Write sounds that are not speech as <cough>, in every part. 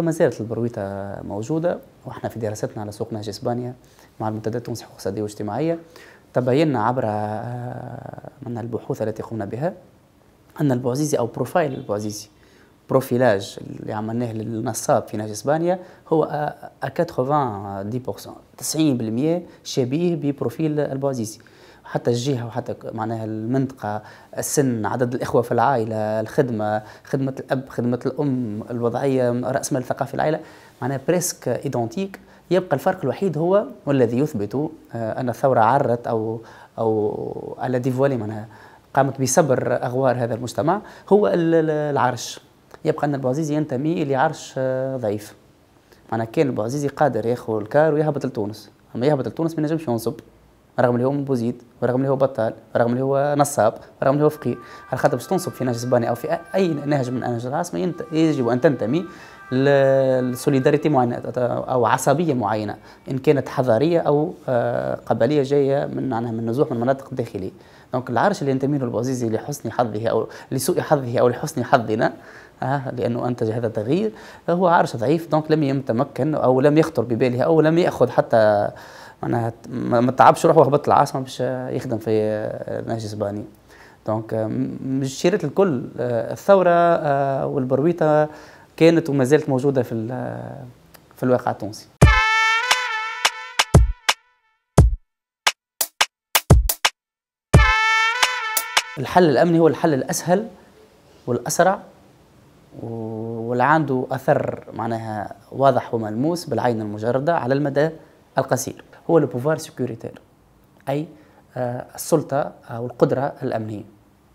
فما زالت البرويطة موجودة وإحنا في دراستنا على سوق نهج إسبانيا مع المنتديات التونسي الاقتصادية والاجتماعية تبينا عبر آه، من البحوث التي قمنا بها أن البوعزيزي أو بروفايل البوعزيزي بروفيلاج اللي عملناه للنصاب في نهج اسبانيا هو 90% آه، 90% آه، شبيه ببروفيل البوعزيزي حتى الجهه وحتى معناها المنطقه السن عدد الاخوه في العائله الخدمه خدمه الاب خدمه الام الوضعيه راس مال الثقافي العائله معناها بريسك ايدونتيك يبقى الفرق الوحيد هو والذي يثبت آه، ان الثوره عرت او او على ديفوالي معناها قامت بصبر اغوار هذا المجتمع هو العرش يبقى ان البوعزيزي ينتمي لعرش آه، ضعيف معناها كان البوعزيزي قادر ياخذ الكار ويهبط لتونس اما يهبط لتونس ما ينجمش ينصب رغم اللي هو مبوزيد ورغم اللي هو بطال ورغم اللي هو نصاب ورغم اللي هو فقيه على خاطر باش تنصب في نهج زباني او في اي نهج من نهج العاصمه يجب ان تنتمي لسوليداريتي معينه او عصبيه معينه ان كانت حضاريه او آه، قبليه جايه من معناها من نزوح من مناطق داخليه دونك العرش اللي ينتمي له البوزيزي لحسن حظه او لسوء حظه او لحسن حظنا آه لانه انتج هذا التغيير هو عرش ضعيف دونك لم يتمكن او لم يخطر بباله او لم ياخذ حتى معناها ما تعبش روح وهبط العاصمه باش يخدم في نهج اسبانيا دونك مش شيرت الكل آه، الثوره آه، والبرويطه كانت وما زالت موجوده في في الواقع التونسي الحل الامني هو الحل الاسهل والاسرع واللي عنده اثر معناها واضح وملموس بالعين المجرده على المدى القصير هو لو سيكوريتير اي آه، السلطه او القدره الامنيه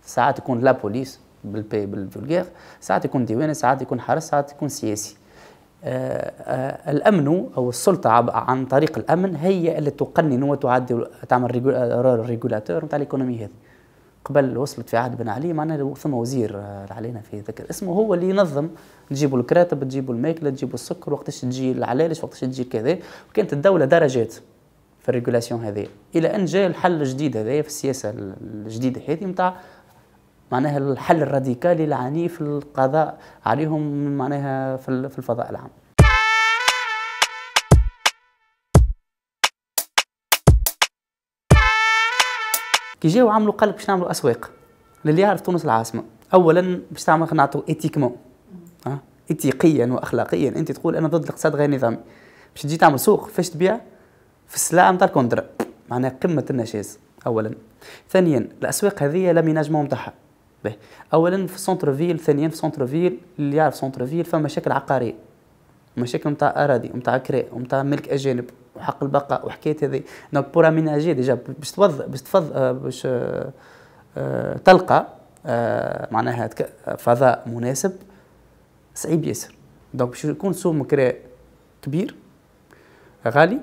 ساعات يكون لا بوليس بالبي بالفولغير ساعات يكون ديوان ساعات يكون حرس ساعات يكون سياسي آآ آه، آآ آه، الامن او السلطه عن طريق الامن هي اللي تقنن وتعدي تعمل ريجولاتور نتاع الايكونومي هذه قبل وصلت في عهد بن علي معناها ثم وزير علينا في ذكر اسمه هو اللي ينظم تجيبوا الكراتب تجيبوا الماكله تجيبوا السكر وقتاش تجي العلالش وقتاش تجي كذا وكانت الدوله درجات في الريجولاسيون هذه الى ان جاء الحل الجديد هذا في السياسه الجديده هذه نتاع معناها الحل الراديكالي العنيف القضاء عليهم معناها في الفضاء العام كي جاو عملوا قلب باش نعملوا اسواق للي يعرف تونس العاصمه اولا باش تعمل نعطوا ايتيكمون اتيقيا واخلاقيا انت تقول انا ضد الاقتصاد غير نظامي باش تجي تعمل سوق فاش تبيع في السلعه نتاع الكونترا معناها قمه النشاز اولا ثانيا الاسواق هذه لا ميناجمون نتاعها اولا في سونتر فيل ثانيا في سونتر فيل اللي يعرف سونتر فيل فما مشاكل عقاريه مشاكل نتاع اراضي نتاع كراء نتاع ملك اجانب وحق البقاء وحكايه هذه دونك بور اميناجي ديجا باش توض باش تفض آه، باش آه، آه، تلقى معناها فضاء مناسب صعيب ياسر دونك باش يكون سوم كراء كبير غالي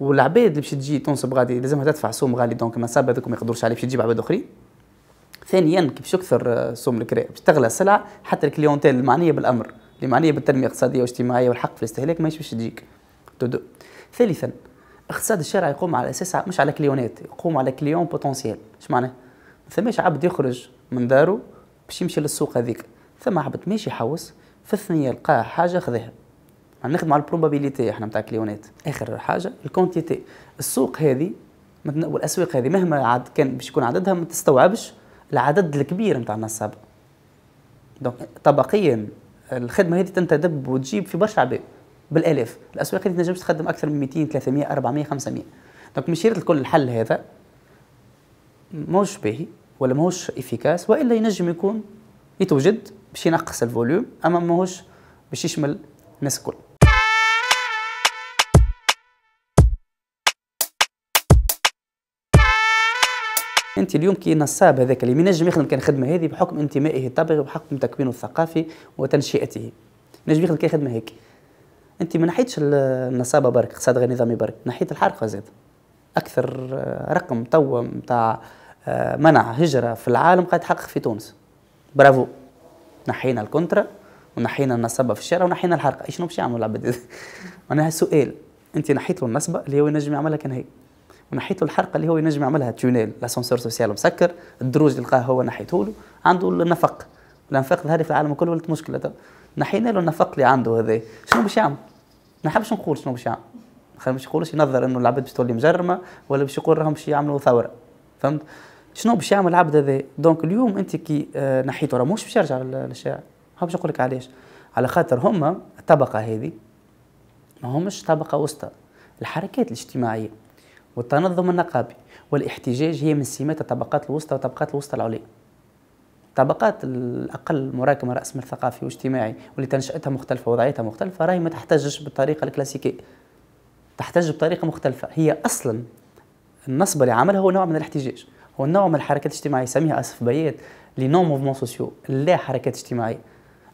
والعباد اللي باش تجي تنصب غادي لازمها تدفع سوم غالي دونك ما صاب هذوك ما يقدروش عليه باش تجيب عباد اخرين ثانيا كيفاش اكثر يكثر آه، سوم الكراء باش تغلى السلع حتى الكليونتيل المعنيه بالامر اللي معنيه بالتنميه الاقتصاديه والاجتماعيه والحق في الاستهلاك ماهيش باش تجيك ثالثا اقتصاد الشارع يقوم على اساس مش على كليونات يقوم على كليون بوتونسيال اش معناه ما ثماش عبد يخرج من دارو باش يمشي للسوق هذيك ثم عبد ماشي يحوس في الثنيه لقى حاجه خذاها هنخدم على البروبابيليتي احنا نتاع كليونات اخر حاجه الكونتيتي السوق هذه والاسواق هذه مهما عاد كان باش يكون عددها ما تستوعبش العدد الكبير نتاع النصاب دونك طبقيا الخدمه هذه تنتدب وتجيب في برشا عباد بالالاف الاسواق هذه تنجمش تخدم اكثر من 200 300 400 500 دونك مشيرة الكل الحل هذا ماهوش باهي ولا ماهوش افيكاس والا ينجم يكون يتوجد باش ينقص الفوليوم اما ماهوش باش يشمل الناس الكل انت اليوم كي نصاب هذاك اللي ينجم يخدم كان الخدمه هذه بحكم انتمائه الطبقي وبحكم تكوينه الثقافي وتنشئته ينجم يخدم كان خدمه هيك انت ما نحيتش النصابه برك اقتصاد غير نظامي برك نحيت الحرقه زاد اكثر آه، رقم توا نتاع آه، منع هجره في العالم قاعد يتحقق في تونس برافو نحينا الكونترا ونحينا النصابه في الشارع ونحينا الحرقه شنو باش يعملوا العباد <laughs> معناها سؤال انت نحيت له النصبه اللي هو ينجم يعملها كان هيك ونحيت له الحرقه اللي هو ينجم يعملها تونيل لاسانسور سوسيال مسكر الدروج اللي لقاه هو نحيته له عنده النفق الانفاق هذه في العالم كله ولات مشكله ده. نحينا له النفق اللي عنده هذا شنو باش يعمل؟ ما نحبش نقول شنو باش يعمل خلينا باش يقولوش ينظر انه العباد باش تولي مجرمه ولا باش يقول راهم باش يعملوا ثوره فهمت؟ شنو باش يعمل العبد هذا؟ دونك اليوم انت كي آه، نحيته راه مش باش يرجع للشارع باش نقول لك علاش؟ على خاطر هما الطبقه هذه ما همش طبقه وسطى الحركات الاجتماعيه والتنظم النقابي والاحتجاج هي من سمات الطبقات الوسطى والطبقات الوسطى العليا الطبقات الاقل مراكمه راس مال ثقافي واجتماعي واللي تنشاتها مختلفه وضعيتها مختلفه راهي ما تحتجش بالطريقه الكلاسيكيه تحتج بطريقه مختلفه هي اصلا النصب اللي عملها هو نوع من الاحتجاج هو نوع من الحركات الاجتماعيه يسميها اسف بيات لي نو موفمون سوسيو لا حركات اجتماعيه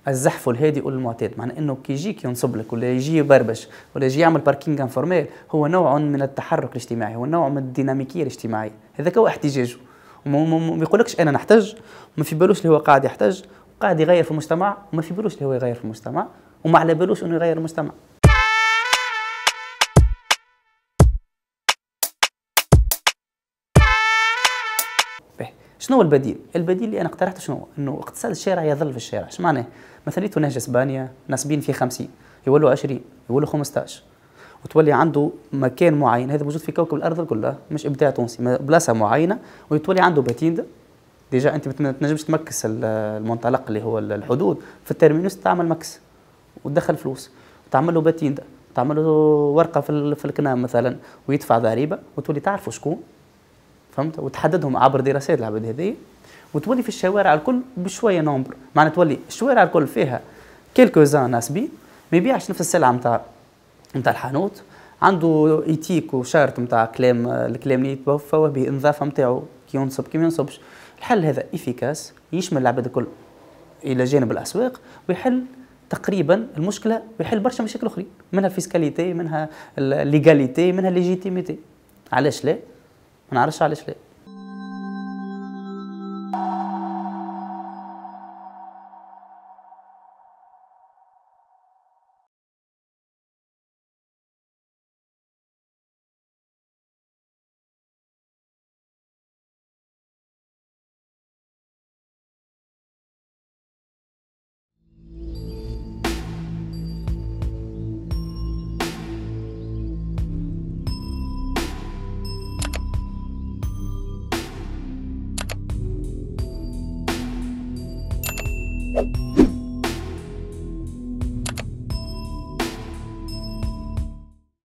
الزحف الهادي والمعتاد معنى انه كي يجيك ينصب لك ولا يجي يبربش ولا يجي يعمل باركينغ انفورمال هو نوع من التحرك الاجتماعي هو نوع من الديناميكيه الاجتماعيه هذاك هو احتجاجه وما يقولكش انا نحتج ما في بالوش اللي هو قاعد يحتج وقاعد يغير في المجتمع وما في بالوش اللي هو يغير في المجتمع وما على بالوش انه يغير المجتمع شنو هو البديل؟ البديل اللي انا اقترحته شنو هو؟ انه اقتصاد الشارع يظل في الشارع، اش معناه؟ مثلا نهج اسبانيا ناسبين فيه 50 يولوا 20 يولوا 15 وتولي عنده مكان معين هذا موجود في كوكب الارض كلها مش ابداع تونسي بلاصه معينه ويتولي عنده باتيندا ديجا انت ما تنجمش تمكس المنطلق اللي هو الحدود في الترمينوس تعمل مكس وتدخل فلوس وتعمل له باتيندا تعمل له ورقه في, في الكنام مثلا ويدفع ضريبه وتولي تعرفوا شكون فهمت وتحددهم عبر دراسات العباد هذه وتولي في الشوارع الكل بشويه نومبر معنى تولي الشوارع الكل فيها كيلكو زان ناس بي ما يبيعش نفس السلعه نتاع نتاع الحانوت عنده ايتيك وشارت نتاع كلام الكلام اللي يتوفى به النظافه نتاعو كي ينصب كي ما ينصبش الحل هذا ايفيكاس يشمل العباد الكل الى جانب الاسواق ويحل تقريبا المشكله ويحل برشا مشاكل اخرين منها الفيسكاليتي منها الليغاليتي منها ليجيتيميتي علاش لا ما نعرفش علاش لا